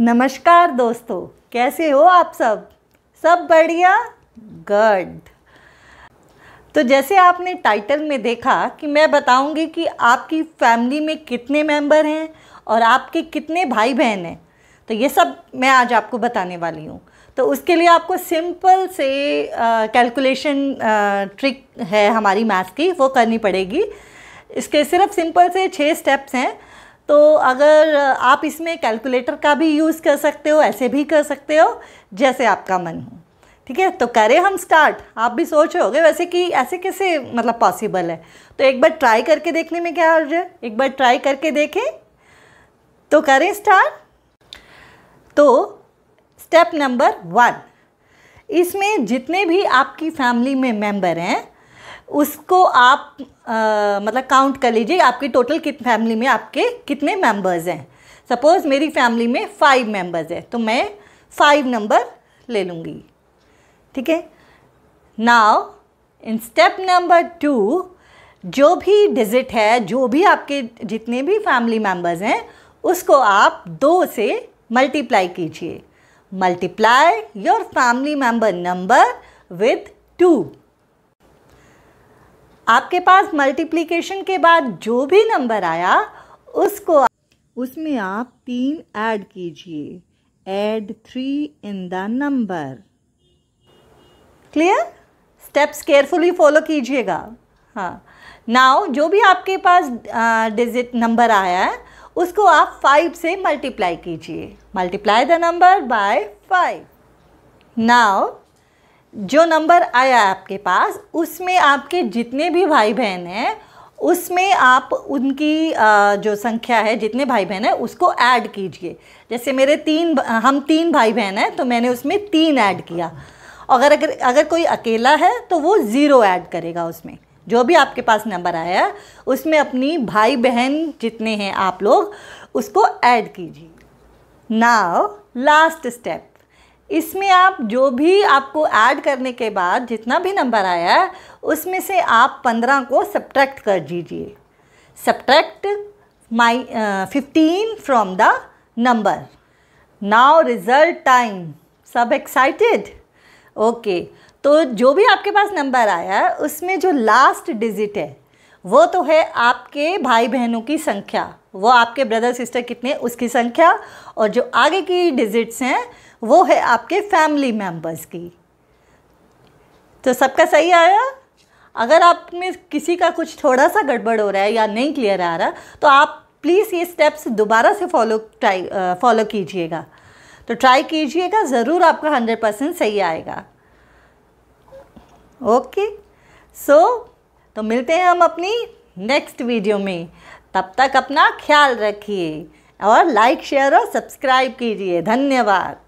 नमस्कार दोस्तों कैसे हो आप सब सब बढ़िया गड तो जैसे आपने टाइटल में देखा कि मैं बताऊंगी कि आपकी फैमिली में कितने मेंबर हैं और आपके कितने भाई बहन हैं तो ये सब मैं आज आपको बताने वाली हूँ तो उसके लिए आपको सिंपल से कैलकुलेशन ट्रिक है हमारी मैथ की वो करनी पड़ेगी इसके सिर्फ सिंपल से छः स्टेप्स हैं तो अगर आप इसमें कैलकुलेटर का भी यूज़ कर सकते हो ऐसे भी कर सकते हो जैसे आपका मन हो ठीक है तो करें हम स्टार्ट आप भी सोच रहे वैसे कि ऐसे कैसे मतलब पॉसिबल है तो एक बार ट्राई करके देखने में क्या हर्ज है एक बार ट्राई करके देखें तो करें स्टार्ट तो स्टेप नंबर वन इसमें जितने भी आपकी फैमिली में मेंबर हैं उसको आप आ, मतलब काउंट कर लीजिए आपकी टोटल कित फैमिली में आपके कितने मेंबर्स हैं सपोज़ मेरी फैमिली में फ़ाइव मेंबर्स हैं तो मैं फाइव नंबर ले लूँगी ठीक है now in step number two जो भी डिजिट है जो भी आपके जितने भी फैमिली मेम्बर्स हैं उसको आप दो से मल्टीप्लाई कीजिए multiply your family member number with two आपके पास मल्टीप्लीकेशन के बाद जो भी नंबर आया उसको उसमें आप तीन ऐड कीजिए add three in the number clear steps carefully follow कीजिएगा हाँ नाउ जो भी आपके पास डिजिट नंबर आया है उसको आप फाइव से मल्टीप्लाई कीजिए multiply the number by five now जो नंबर आया आपके पास उसमें आपके जितने भी भाई बहन हैं उसमें आप उनकी जो संख्या है जितने भाई बहन हैं उसको ऐड कीजिए जैसे मेरे तीन हम तीन भाई बहन हैं तो मैंने उसमें तीन ऐड किया अगर अगर अगर कोई अकेला है तो वो ज़ीरो ऐड करेगा उसमें जो भी आपके पास नंबर आया उसमें अपनी भाई बहन जितने हैं आप लोग उसको ऐड कीजिए नाव लास्ट स्टेप इसमें आप जो भी आपको ऐड करने के बाद जितना भी नंबर आया है उसमें से आप पंद्रह को सब्ट्रैक्ट कर दीजिए subtract my fifteen from the number now result time सब एक्साइटेड ओके तो जो भी आपके पास नंबर आया है उसमें जो लास्ट डिजिट है वो तो है आपके भाई बहनों की संख्या वो आपके ब्रदर सिस्टर कितने उसकी संख्या और जो आगे की डिजिट्स हैं वो है आपके फैमिली मेम्बर्स की तो सबका सही आया अगर आप में किसी का कुछ थोड़ा सा गड़बड़ हो रहा है या नहीं क्लियर आ रहा तो आप प्लीज़ ये स्टेप्स दोबारा से फॉलो ट्राई फॉलो कीजिएगा तो ट्राई कीजिएगा ज़रूर आपका हंड्रेड परसेंट सही आएगा ओके सो तो मिलते हैं हम अपनी नेक्स्ट वीडियो में तब तक अपना ख्याल रखिए और लाइक शेयर और सब्सक्राइब कीजिए धन्यवाद